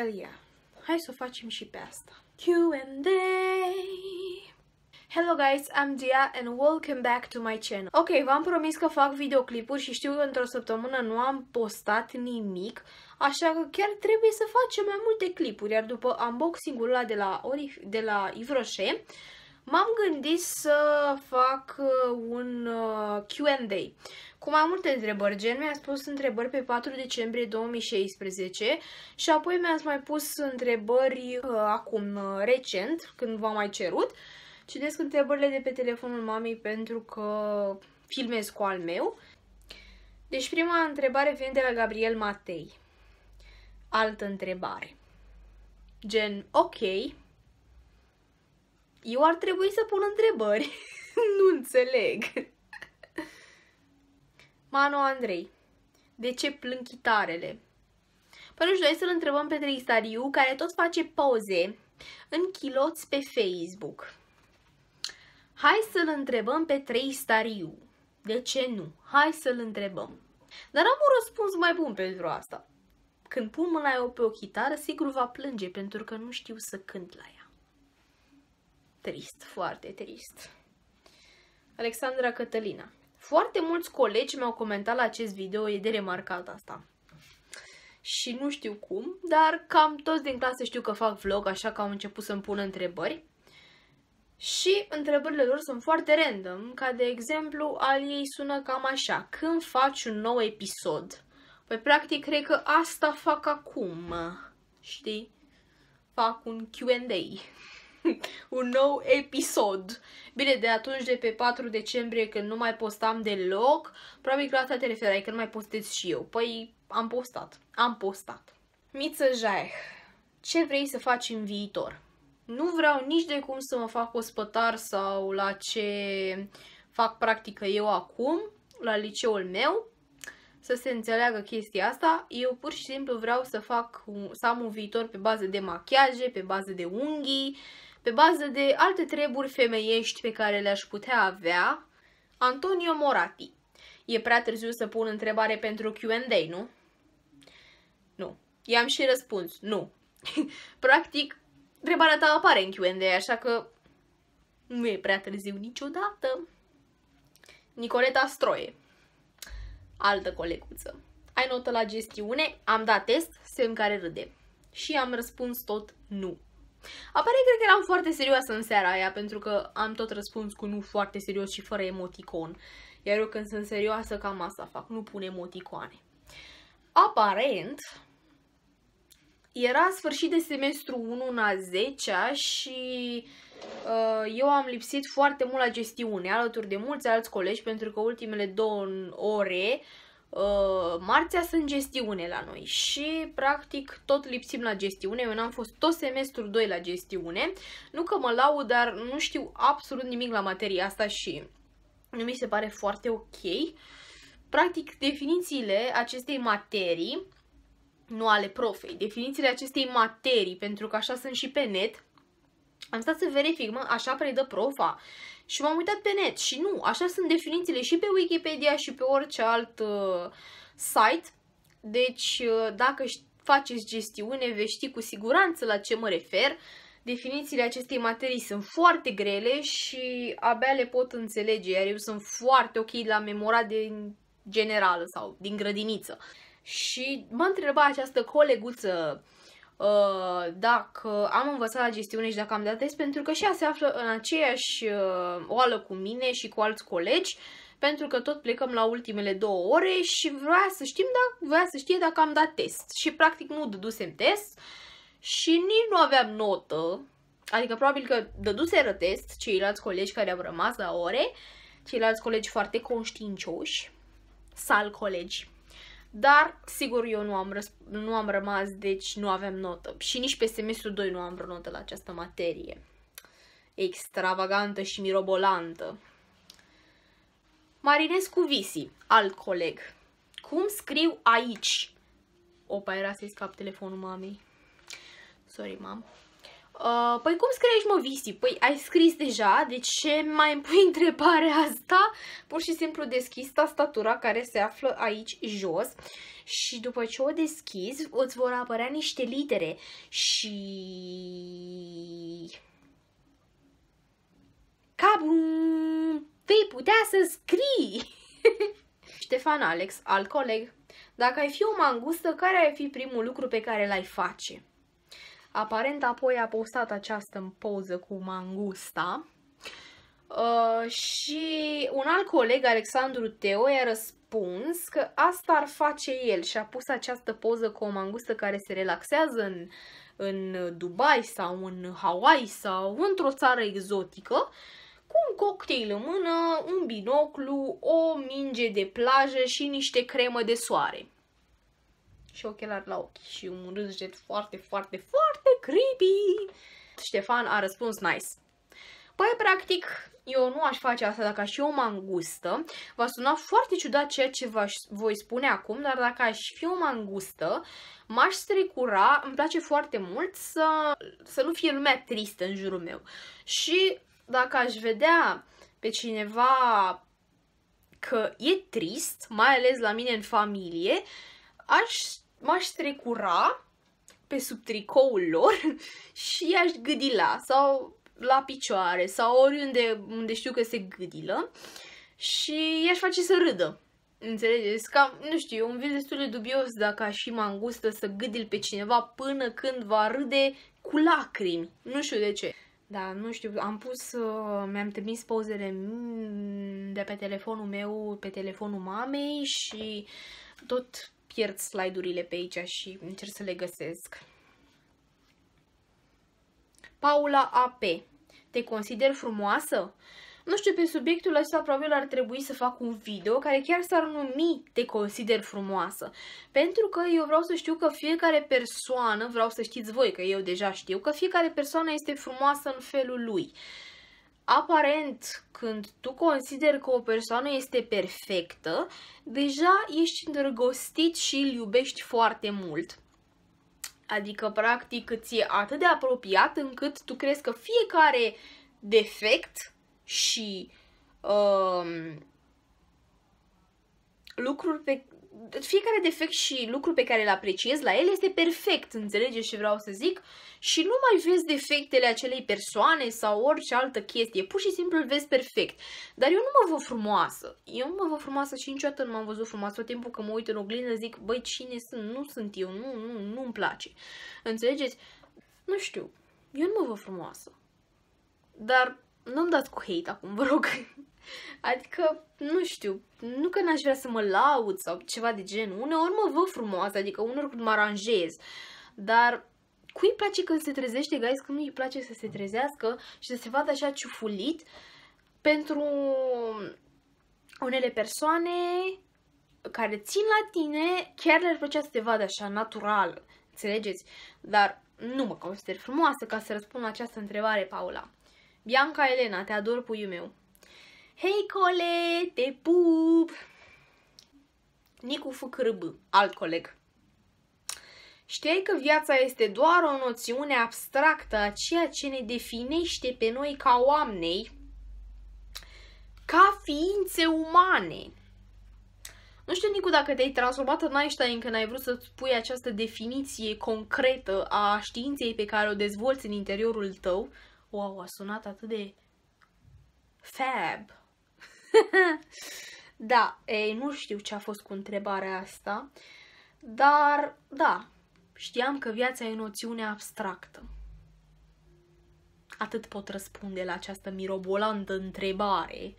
Hell yeah! Hai să o facem și pe asta. Q&A Hello guys, I'm Dia and welcome back to my channel. Ok, v-am promis că fac videoclipuri și știu că într-o săptămână nu am postat nimic, așa că chiar trebuie să facem mai multe clipuri, iar după unboxing-ul ăla de la, Orif de la Yves Rocher, m-am gândit să fac uh, un uh, Q&A cu mai multe întrebări, gen mi-a spus întrebări pe 4 decembrie 2016 și apoi mi-ați mai pus întrebări uh, acum, uh, recent, când v-am mai cerut. Citesc întrebările de pe telefonul mamei pentru că filmez cu al meu. Deci prima întrebare vine de la Gabriel Matei. Altă întrebare. Gen, ok, eu ar trebui să pun întrebări. nu înțeleg. Mano Andrei. De ce plâng chitarele? Păi nu știu, să-l întrebăm pe Tristariu, care tot face poze în chiloți pe Facebook. Hai să-l întrebăm pe Tristariu. De ce nu? Hai să-l întrebăm. Dar am un răspuns mai bun pentru asta. Când pun mâna eu pe o chitară, sigur va plânge pentru că nu știu să cânt la ea. Trist, foarte trist. Alexandra Cătălina foarte mulți colegi mi-au comentat la acest video, e de remarcat asta. Și nu știu cum, dar cam toți din clasă știu că fac vlog, așa că au început să-mi pun întrebări. Și întrebările lor sunt foarte random, ca de exemplu al ei sună cam așa, când faci un nou episod? Păi practic cred că asta fac acum, știi? Fac un Q&A. un nou episod. Bine, de atunci de pe 4 decembrie când nu mai postam deloc, probabil că la asta te referai, că adică nu mai postez și eu. Păi am postat, am postat. Miță Jaeh, ce vrei să faci în viitor? Nu vreau nici de cum să mă fac ospătar sau la ce fac practică eu acum, la liceul meu, să se înțeleagă chestia asta. Eu pur și simplu vreau să fac, să am un viitor pe bază de machiaje, pe bază de unghii, pe bază de alte treburi femeiești pe care le-aș putea avea, Antonio Morati. E prea târziu să pun întrebare pentru Q&A, nu? Nu. I-am și răspuns, nu. Practic, întrebarea ta apare în Q&A, așa că nu e prea târziu niciodată. Nicoleta Stroie. Altă coleguță. Ai notă la gestiune, am dat test, semn care râde. Și am răspuns tot nu. Apare, cred că eram foarte serioasă în seara aia, pentru că am tot răspuns cu nu foarte serios și fără emoticon. Iar eu când sunt serioasă, cam asta fac, nu pun emoticoane. Aparent, era sfârșit de semestru 1 în a 10 și uh, eu am lipsit foarte mult la gestiune, alături de mulți alți colegi, pentru că ultimele două ore uh, Uh, marțea sunt gestiune la noi și practic tot lipsim la gestiune, eu n-am fost tot semestrul 2 la gestiune, nu că mă laud, dar nu știu absolut nimic la materia asta și nu mi se pare foarte ok. Practic, definițiile acestei materii, nu ale profei, definițiile acestei materii, pentru că așa sunt și pe net, am stat să verific, mă, așa predă profa și m-am uitat pe net și nu, așa sunt definițiile și pe Wikipedia și pe orice alt uh, site. Deci, uh, dacă faceți gestiune, veți ști cu siguranță la ce mă refer. Definițiile acestei materii sunt foarte grele și abia le pot înțelege, iar eu sunt foarte ok la memorat din generală sau din grădiniță. Și mă întreba această coleguță uh, Uh, dacă am învățat la gestiune și dacă am dat test, pentru că și ea se află în aceeași uh, oală cu mine și cu alți colegi, pentru că tot plecăm la ultimele două ore și vrea să știm dacă, vrea să știe dacă am dat test. Și practic nu dădusem test și nici nu aveam notă, adică probabil că dăduseră test ceilalți colegi care au rămas la ore, ceilalți colegi foarte conștiincioși, sal colegi, dar, sigur, eu nu am, răs nu am rămas, deci nu avem notă. Și nici pe semestru 2 nu am vreo notă la această materie. Extravagantă și mirobolantă. Marinescu Visi, alt coleg. Cum scriu aici? Opa, era să-i scap telefonul mamei. Sorry, mam. Uh, păi cum scriești mă, Visi? Păi ai scris deja, de deci ce mai îmi pui întrebarea asta? Pur și simplu deschis tastatura care se află aici jos și după ce o deschizi, îți vor apărea niște litere și... Cabum! Vei putea să scrii! Ștefan Alex, alt coleg, dacă ai fi o mangustă, care ar fi primul lucru pe care l-ai face? Aparent apoi a postat această poză cu mangusta. Uh, și un alt coleg, Alexandru Teo, i-a răspuns că asta ar face el și a pus această poză cu o mangustă care se relaxează în, în Dubai sau în Hawaii sau într-o țară exotică cu un cocktail în mână, un binoclu, o minge de plajă și niște cremă de soare și ochelari la ochi și un râzget foarte, foarte, foarte creepy. Ștefan a răspuns nice. Păi, practic, eu nu aș face asta dacă aș fi o mangustă. Va suna foarte ciudat ceea ce vă voi spune acum, dar dacă aș fi o mangustă, m-aș stricura, îmi place foarte mult să, să nu fie lumea tristă în jurul meu. Și dacă aș vedea pe cineva că e trist, mai ales la mine în familie, aș, m-aș strecura pe sub tricoul lor și aș gâdila sau la picioare sau oriunde unde știu că se gâdilă și i-aș face să râdă. Înțelegeți? ca nu știu, un vid destul de dubios dacă aș fi mangustă să gâdil pe cineva până când va râde cu lacrimi. Nu știu de ce. Da, nu știu, am pus, uh, mi-am trimis pozele de pe telefonul meu, pe telefonul mamei și tot pierd slide-urile pe aici și încerc să le găsesc. Paula AP. Te consider frumoasă? Nu știu, pe subiectul acesta probabil ar trebui să fac un video care chiar s-ar numi Te consider frumoasă. Pentru că eu vreau să știu că fiecare persoană, vreau să știți voi că eu deja știu, că fiecare persoană este frumoasă în felul lui. Aparent, când tu consideri că o persoană este perfectă, deja ești îndrăgostit și îl iubești foarte mult. Adică, practic, îți e atât de apropiat încât tu crezi că fiecare defect și um, lucruri pe fiecare defect și lucru pe care îl apreciez la el este perfect, înțelegeți ce vreau să zic? Și nu mai vezi defectele acelei persoane sau orice altă chestie, pur și simplu îl vezi perfect. Dar eu nu mă văd frumoasă. Eu nu mă văd frumoasă și niciodată nu m-am văzut frumoasă. Tot timpul că mă uit în oglindă zic, băi, cine sunt? Nu sunt eu, nu, nu, nu-mi place. Înțelegeți? Nu știu, eu nu mă văd frumoasă. Dar nu-mi dați cu hate acum, vă rog. Adică, nu știu, nu că n-aș vrea să mă laud sau ceva de genul. Uneori mă văd frumoasă, adică uneori mă aranjez. Dar cui îi place când se trezește, guys, nu îi place să se trezească și să se vadă așa ciufulit pentru unele persoane care țin la tine, chiar le-ar plăcea să te vadă așa, natural, înțelegeți? Dar nu mă consider frumoasă ca să răspund la această întrebare, Paula. Bianca Elena, te ador, puiul meu. Hei, cole, te pup! Nicu Fâcrâb, alt coleg. Știai că viața este doar o noțiune abstractă a ceea ce ne definește pe noi ca oameni, ca ființe umane. Nu știu, Nicu, dacă te-ai transformat în Einstein când ai vrut să pui această definiție concretă a științei pe care o dezvolți în interiorul tău. Wow, a sunat atât de fab. da, ei, nu știu ce a fost cu întrebarea asta, dar da, știam că viața e o noțiune abstractă. Atât pot răspunde la această mirobolantă întrebare.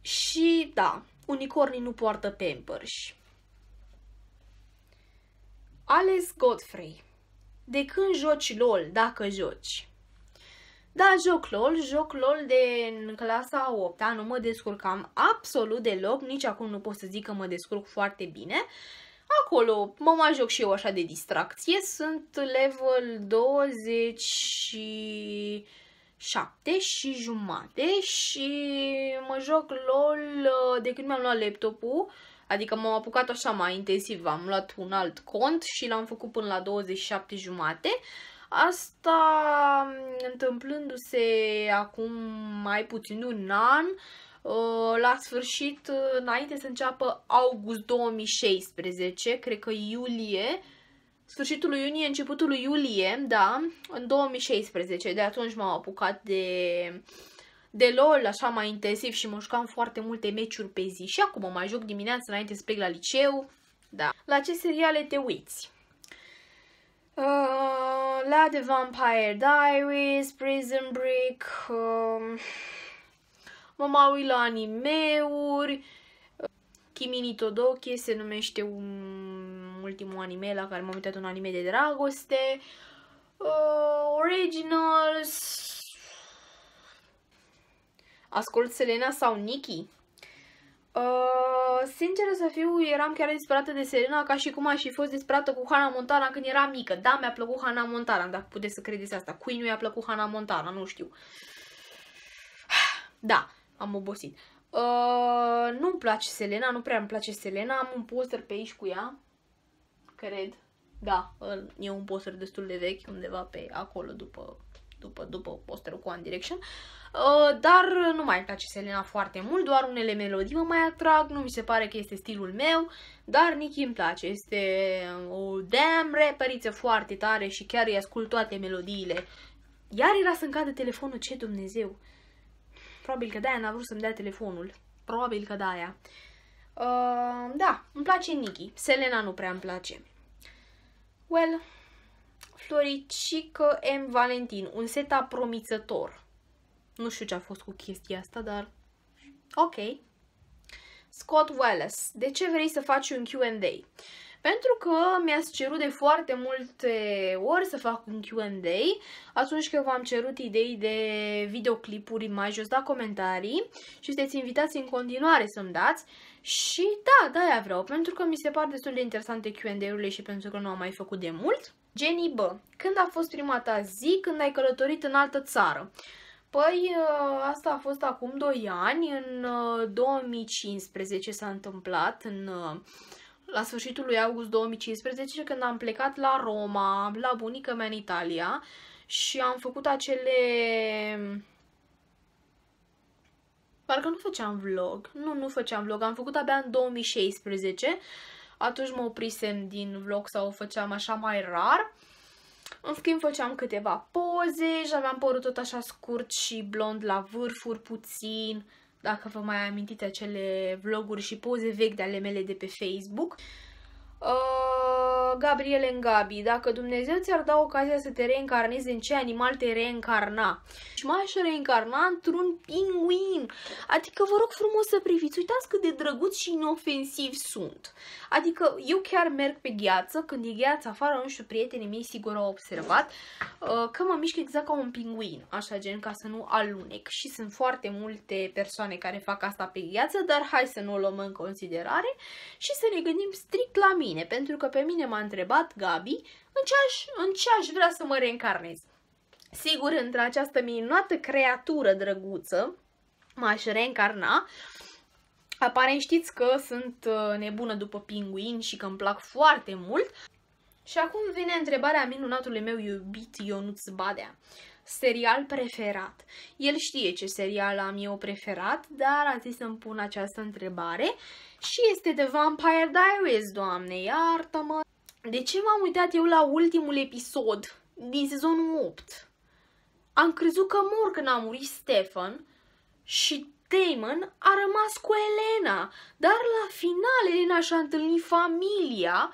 Și da, unicornii nu poartă pampers. Alex Godfrey. De când joci LOL, dacă joci? Da, joc LOL, joc LOL de în clasa 8 -a, nu mă descurcam absolut deloc, nici acum nu pot să zic că mă descurc foarte bine. Acolo mă mai joc și eu așa de distracție, sunt level 20 7 și jumate și mă joc LOL uh, de când mi-am luat laptopul, adică m-am apucat așa mai intensiv, am luat un alt cont și l-am făcut până la 27 jumate. Asta mm, întâmplându-se acum mai puțin de un an, uh, la sfârșit, uh, înainte să înceapă august 2016, cred că iulie, sfârșitul lui iunie, începutul lui iulie, da, în 2016, de atunci m-am apucat de de LOL așa mai intensiv și mă jucam foarte multe meciuri pe zi și acum mă mai joc dimineața înainte să plec la liceu, da. La ce seriale te uiți? Uh, la The Vampire Diaries, Prison Break, uh, mă mai uit la animeuri, Kimini Todoke se numește un ultimul anime la care m-am uitat un anime de dragoste, uh, Originals, ascult Selena sau Nikki? Uh, sinceră să fiu, eram chiar disperată de Serena ca și cum aș fi fost disperată cu Hannah Montana când era mică. Da, mi-a plăcut Hannah Montana, dacă puteți să credeți asta. Cui nu i-a plăcut Hannah Montana, nu știu. Da, am obosit. Uh, nu-mi place Selena, nu prea îmi place Selena. Am un poster pe aici cu ea, cred. Da, uh, e un poster destul de vechi, undeva pe acolo, după după, după posterul cu One Direction. Uh, dar nu mai place Selena foarte mult, doar unele melodii mă mai atrag, nu mi se pare că este stilul meu, dar Nicki îmi place, este o damn reperiță foarte tare și chiar îi ascult toate melodiile. Iar era să-mi cadă telefonul, ce Dumnezeu! Probabil că de-aia n-a vrut să-mi dea telefonul. Probabil că de-aia. Da, uh, da, îmi place Nicki. Selena nu prea îmi place. Well, Floricică M. Valentin, un set apromițător. Nu știu ce a fost cu chestia asta, dar ok. Scott Wallace, de ce vrei să faci un Q&A? Pentru că mi-ați cerut de foarte multe ori să fac un Q&A atunci când v-am cerut idei de videoclipuri mai jos la comentarii și sunteți invitați în continuare să-mi dați și da, da, aia vreau, pentru că mi se par destul de interesante Q&A-urile și pentru că nu am mai făcut de mult. Jenny B. Când a fost prima ta zi când ai călătorit în altă țară? Păi, ă, asta a fost acum 2 ani, în 2015 ă, s-a întâmplat, în, ă, la sfârșitul lui august 2015, când am plecat la Roma, la bunica mea în Italia și am făcut acele... Parcă nu făceam vlog, nu, nu făceam vlog, am făcut abia în 2016 atunci mă oprisem din vlog sau o făceam așa mai rar. În schimb, făceam câteva poze și aveam părul tot așa scurt și blond la vârfuri puțin, dacă vă mai amintiți acele vloguri și poze vechi de ale mele de pe Facebook. Uh, în Ngabi, dacă Dumnezeu ți-ar da ocazia să te reîncarnezi, în ce animal te reîncarna? Și m-aș reîncarna într-un pinguin. Adică vă rog frumos să priviți, uitați cât de drăguți și inofensivi sunt. Adică eu chiar merg pe gheață, când e gheață afară, nu știu, prietenii mei sigur au observat, uh, că mă mișc exact ca un pinguin, așa gen, ca să nu alunec. Și sunt foarte multe persoane care fac asta pe gheață, dar hai să nu o luăm în considerare și să ne gândim strict la mine mine, pentru că pe mine m-a întrebat Gabi în ce aș, în ce aș vrea să mă reîncarnez. Sigur, între această minunată creatură drăguță m-aș reîncarna, Aparent știți că sunt uh, nebună după pinguini și că îmi plac foarte mult. Și acum vine întrebarea minunatului meu iubit Ionuț Badea serial preferat. El știe ce serial am eu preferat, dar a zis să-mi pun această întrebare și este de Vampire Diaries, doamne, iartă-mă! De ce m-am uitat eu la ultimul episod din sezonul 8? Am crezut că mor când a murit Stefan și Damon a rămas cu Elena, dar la final Elena și-a întâlnit familia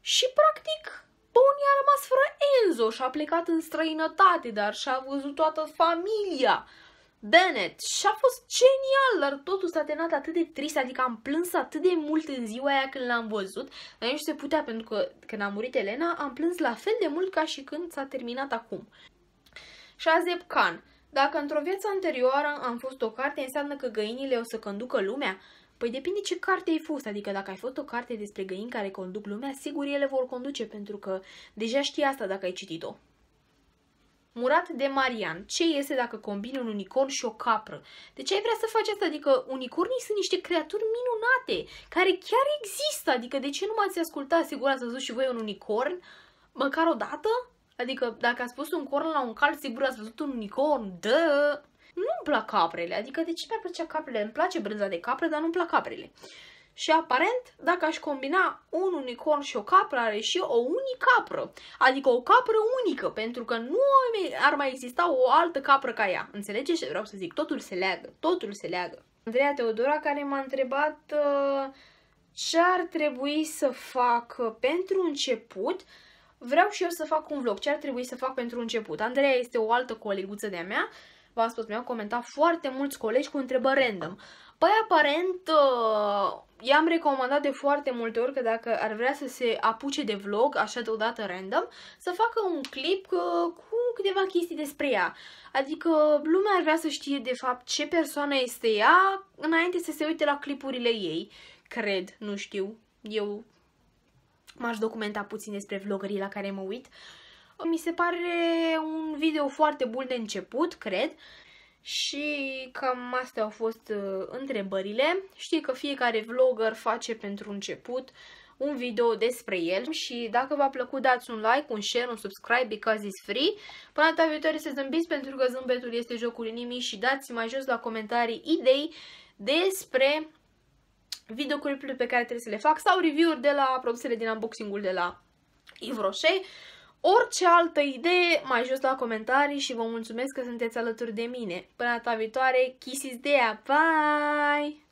și practic Tony a rămas fără Enzo și a plecat în străinătate, dar și-a văzut toată familia. Bennett și-a fost genial, dar totul s-a terminat atât de trist, adică am plâns atât de mult în ziua aia când l-am văzut, dar nu se putea pentru că când a murit Elena am plâns la fel de mult ca și când s-a terminat acum. Și Shazeb Khan dacă într-o viață anterioară am fost o carte, înseamnă că găinile o să conducă lumea? Păi depinde ce carte ai fost, adică dacă ai fost o carte despre găini care conduc lumea, sigur ele vor conduce, pentru că deja știi asta dacă ai citit-o. Murat de Marian. Ce iese dacă combini un unicorn și o capră? De ce ai vrea să faci asta? Adică unicornii sunt niște creaturi minunate, care chiar există. Adică de ce nu m-ați ascultat? Sigur ați văzut și voi un unicorn? Măcar o dată? Adică dacă a spus un corn la un cal, sigur ați văzut un unicorn, dă! Nu-mi plac caprele, adică de ce mi-ar plăcea caprele? Îmi place brânza de capre, dar nu-mi plac caprele. Și aparent, dacă aș combina un unicorn și o capră, are și o unicapră, adică o capră unică, pentru că nu ar mai exista o altă capră ca ea. Înțelegeți ce vreau să zic? Totul se leagă, totul se leagă. Andreea Teodora care m-a întrebat uh, ce ar trebui să fac pentru început vreau și eu să fac un vlog. Ce ar trebui să fac pentru început? Andreea este o altă coleguță de-a mea. V-am spus, mi-au comentat foarte mulți colegi cu întrebări random. Păi aparent uh, i-am recomandat de foarte multe ori că dacă ar vrea să se apuce de vlog, așa deodată random, să facă un clip uh, cu câteva chestii despre ea. Adică lumea ar vrea să știe de fapt ce persoană este ea înainte să se uite la clipurile ei. Cred, nu știu, eu m-aș documenta puțin despre vlogării la care mă uit. Mi se pare un video foarte bun de început, cred. Și cam astea au fost uh, întrebările. Știi că fiecare vlogger face pentru început un video despre el și dacă v-a plăcut dați un like, un share, un subscribe because it's free. Până data viitoare să zâmbiți pentru că zâmbetul este jocul inimii și dați mai jos la comentarii idei despre videoclipurile pe care trebuie să le fac sau review-uri de la produsele din unboxing-ul de la Yves Rocher. Orice altă idee, mai jos la comentarii și vă mulțumesc că sunteți alături de mine. Până data viitoare, kisses de aia, bye!